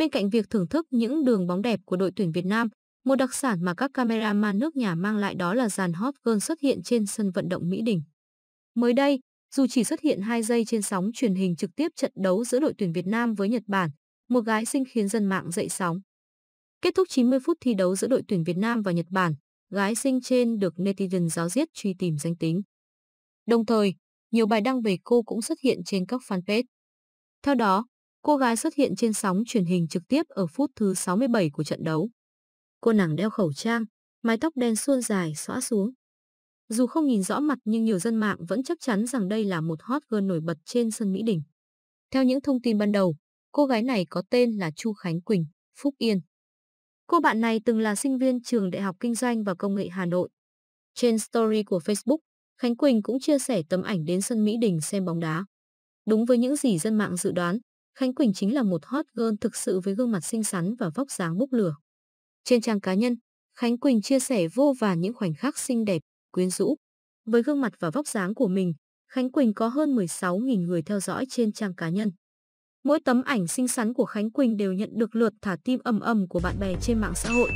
Bên cạnh việc thưởng thức những đường bóng đẹp của đội tuyển Việt Nam, một đặc sản mà các cameraman nước nhà mang lại đó là dàn hot girl xuất hiện trên sân vận động Mỹ Đình. Mới đây, dù chỉ xuất hiện 2 giây trên sóng truyền hình trực tiếp trận đấu giữa đội tuyển Việt Nam với Nhật Bản, một gái xinh khiến dân mạng dậy sóng. Kết thúc 90 phút thi đấu giữa đội tuyển Việt Nam và Nhật Bản, gái xinh trên được netizen giáo diết truy tìm danh tính. Đồng thời, nhiều bài đăng về cô cũng xuất hiện trên các fanpage. Theo đó, Cô gái xuất hiện trên sóng truyền hình trực tiếp ở phút thứ 67 của trận đấu. Cô nàng đeo khẩu trang, mái tóc đen suôn dài xõa xuống. Dù không nhìn rõ mặt nhưng nhiều dân mạng vẫn chắc chắn rằng đây là một hot girl nổi bật trên sân Mỹ Đình. Theo những thông tin ban đầu, cô gái này có tên là Chu Khánh Quỳnh, Phúc Yên. Cô bạn này từng là sinh viên trường Đại học Kinh doanh và Công nghệ Hà Nội. Trên story của Facebook, Khánh Quỳnh cũng chia sẻ tấm ảnh đến sân Mỹ Đình xem bóng đá. Đúng với những gì dân mạng dự đoán, Khánh Quỳnh chính là một hot girl thực sự với gương mặt xinh xắn và vóc dáng bốc lửa. Trên trang cá nhân, Khánh Quỳnh chia sẻ vô vàn những khoảnh khắc xinh đẹp, quyến rũ. Với gương mặt và vóc dáng của mình, Khánh Quỳnh có hơn 16.000 người theo dõi trên trang cá nhân. Mỗi tấm ảnh xinh xắn của Khánh Quỳnh đều nhận được lượt thả tim ầm ầm của bạn bè trên mạng xã hội.